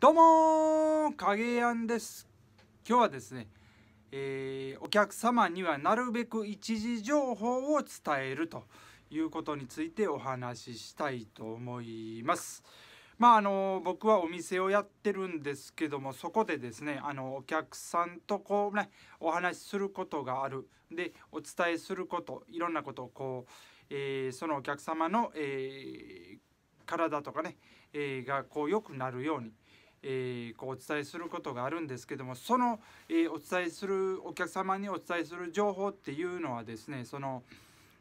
どうも影やんです今日はですね、えー、お客様にはなるべく一時情報を伝えるということについてお話ししたいと思いますまああの僕はお店をやってるんですけどもそこでですねあのお客さんとこうねお話しすることがあるでお伝えすることいろんなことをこう、えー、そのお客様の、えー、体とかね、えー、がこう良くなるようにえー、こうお伝えすることがあるんですけどもその、えー、お伝えするお客様にお伝えする情報っていうのはですねその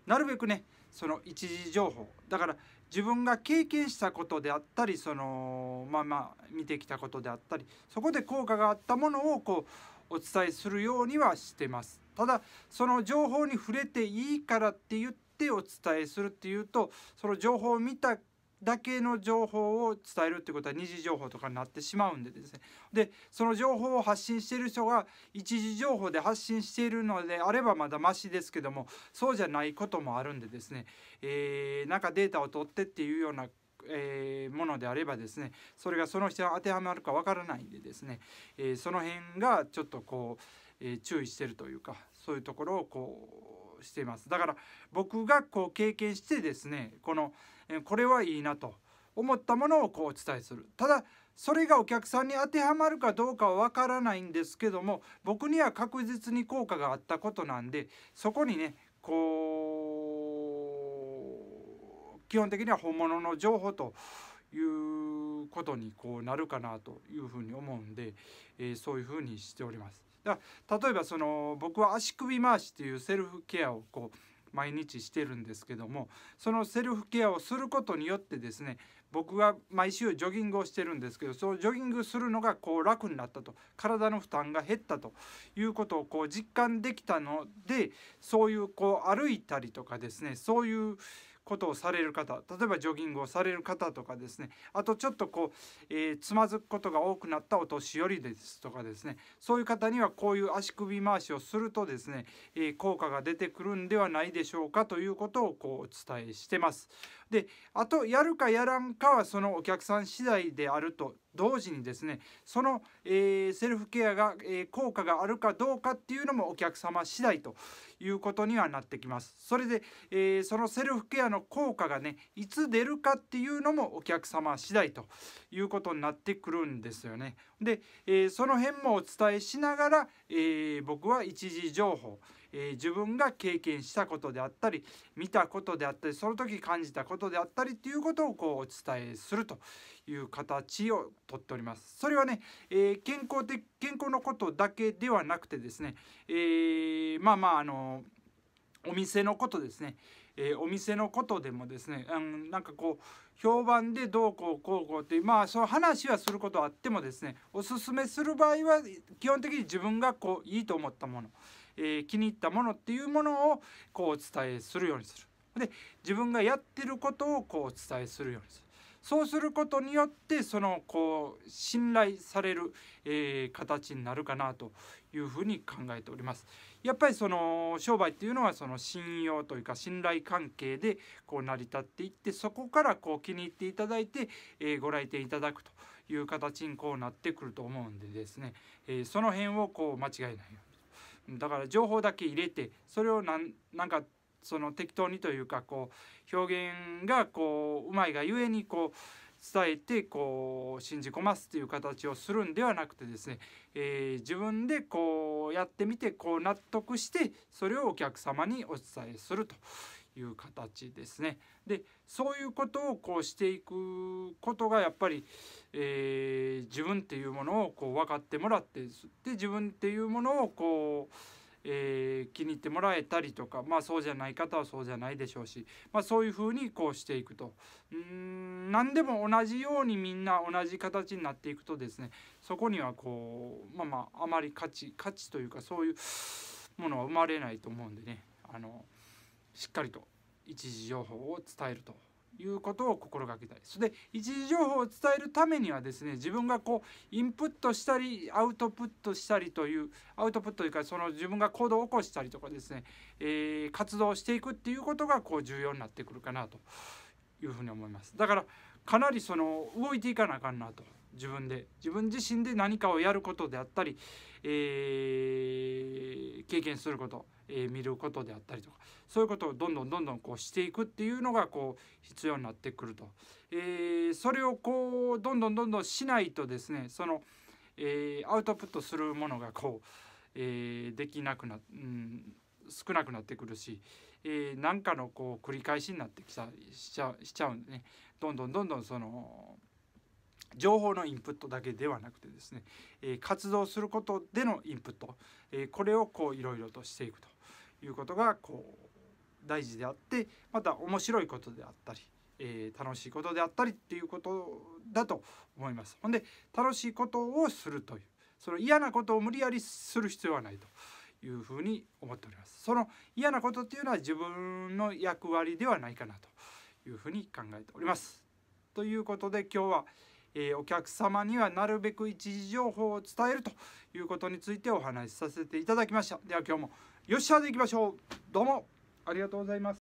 なるべくねその一時情報だから自分が経験したことであったりそのまあまあ見てきたことであったりそこで効果があったものをこうお伝えするようにはしてます。ただその情報に触れていいからって言ってお伝えするっていうとその情報を見ただけの情報を伝えるってことは二次情報とかになってしまうんでですねでその情報を発信している人が一次情報で発信しているのであればまだましですけどもそうじゃないこともあるんでですね、えー、なんかデータを取ってっていうようなえー、ものであればですねそれがその人に当てはまるかわからないんでですね、えー、その辺がちょっとこう、えー、注意してるというかそういうところをこうしていますだから僕がこう経験してですねこのこれはいいなと思ったものをこうお伝えするただそれがお客さんに当てはまるかどうかはわからないんですけども僕には確実に効果があったことなんでそこにねこう基本的には本物の情報ということにこうなるかなというふうに思うんで、えー、そういうふうにしております。だ例えばその僕は足首回しっていうセルフケアをこう毎日してるんですけどもそのセルフケアをすることによってですね僕は毎週ジョギングをしてるんですけどそのジョギングするのがこう楽になったと体の負担が減ったということをこう実感できたのでそういうこう歩いたりとかですねそういうことをされる方例えばジョギングをされる方とかですねあとちょっとこう、えー、つまずくことが多くなったお年寄りですとかですねそういう方にはこういう足首回しをするとですね、えー、効果が出てくるんではないでしょうかということをこうお伝えしてます。であとやるかやらんかはそのお客さん次第であると同時にですねその、えー、セルフケアが、えー、効果があるかどうかっていうのもお客様次第ということにはなってきますそれで、えー、そのセルフケアの効果がねいつ出るかっていうのもお客様次第ということになってくるんですよねで、えその辺もお伝えしながら、えー、僕は一時情報、えー、自分が経験したことであったり見たことであったりその時感じたことであったりっていうことをこうお伝えするという形をとっております。それはね、えー、健康的健康のことだけではなくてですね、えまあまああのお店のことですね、えー、お店のことでもですね、うん、なんかこう評判でどうこうこうこうっていうまあそう話はすることはあってもですねおすすめする場合は基本的に自分がこういいと思ったもの、えー、気に入ったものっていうものをこうお伝えするようにする。で自分がやってることをこうお伝えするようにする。そうすることによってそのこう信頼される、えー、形になるかなというふうに考えております。やっぱりその商売っていうのはその信用というか信頼関係でこう成り立っていってそこからこう気に入っていただいて、えー、ご来店いただくという形にこうなってくると思うんでですね、えー、その辺をこう間違えないように。だから情報だけ入れてそれを何かその適当にというかこう表現がこううまいがゆえにこう伝えてこう信じ込ますという形をするんではなくてですね、えー、自分でこうやってみてこう納得してそれをお客様にお伝えするという形ですね。でそういうことをこうしていくことがやっぱり、えー、自分っていうものをこう分かってもらってで自分っていうものをこうえー、気に入ってもらえたりとか、まあ、そうじゃない方はそうじゃないでしょうし、まあ、そういうふうにこうしていくとん何でも同じようにみんな同じ形になっていくとですねそこにはこうまあまああまり価値価値というかそういうものは生まれないと思うんでねあのしっかりと一時情報を伝えるということを心がけたいです。で一時情報を伝えるためにはですね自分がこうインプットしたりアウトプットしたりというアウトプットというかその自分が行動を起こしたりとかですね、えー、活動していくっていうことがこう重要になってくるかなというふうに思いますだからかなりその動いていかなあかんなと自分で自分自身で何かをやることであったり、えー、経験すること、えー、見ることであったりとかそういうことをどんどんどんどんこうしていくっていうのがこう必要になってくると、えー、それをこうどんどんどんどんしないとですねその、えアウトプットするものがこう、えできなくな、うん、少なくなってくるし、え何かのこう繰り返しになってきちゃしちゃしちゃうんでねどんどんどんどんその。情報のインプットだけではなくてですね、え活動することでのインプット、えこれをこういろいろとしていくということがこう大事であってまた面白いことであったり、え楽しいことであったりっていうことだと思います。ほんで楽しいことをするというその嫌なことを無理やりする必要はないと。いうふうに思っておりますその嫌なことっていうのは自分の役割ではないかなというふうに考えております。ということで今日はえー、お客様にはなるべく一時情報を伝えるということについてお話しさせていただきましたでは今日もよっしゃでいきましょうどうもありがとうございます